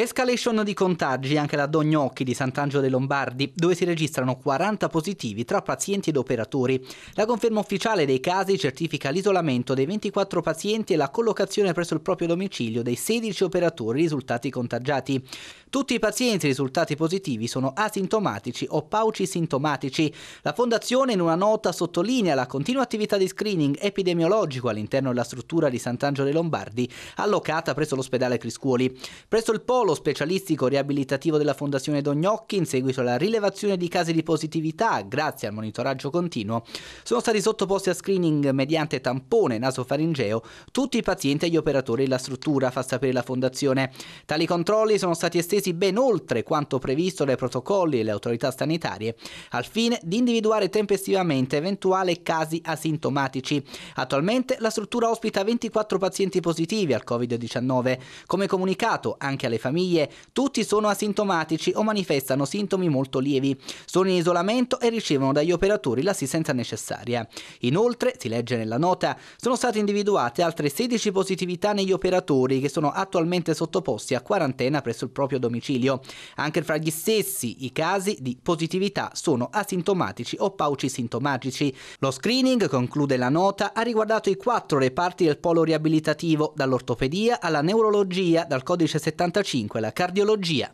Escalation di contagi anche da Dognocchi di Sant'Angelo dei Lombardi, dove si registrano 40 positivi tra pazienti ed operatori. La conferma ufficiale dei casi certifica l'isolamento dei 24 pazienti e la collocazione presso il proprio domicilio dei 16 operatori risultati contagiati. Tutti i pazienti risultati positivi sono asintomatici o paucisintomatici. La Fondazione in una nota sottolinea la continua attività di screening epidemiologico all'interno della struttura di Sant'Angelo dei Lombardi, allocata presso l'ospedale Criscuoli. Presso il polo polo specialistico riabilitativo della Fondazione Dognocchi, in seguito alla rilevazione di casi di positività grazie al monitoraggio continuo, sono stati sottoposti a screening mediante tampone nasofaringeo tutti i pazienti e gli operatori della struttura, fa sapere la Fondazione. Tali controlli sono stati estesi ben oltre quanto previsto dai protocolli e le autorità sanitarie, al fine di individuare tempestivamente eventuali casi asintomatici. Attualmente la struttura ospita 24 pazienti positivi al Covid-19. Come comunicato anche alle famiglie, famiglie. Tutti sono asintomatici o manifestano sintomi molto lievi. Sono in isolamento e ricevono dagli operatori l'assistenza necessaria. Inoltre, si legge nella nota, sono state individuate altre 16 positività negli operatori che sono attualmente sottoposti a quarantena presso il proprio domicilio. Anche fra gli stessi i casi di positività sono asintomatici o paucisintomatici. Lo screening, conclude la nota, ha riguardato i quattro reparti del polo riabilitativo, dall'ortopedia alla neurologia, dal codice 75 5, la cardiologia.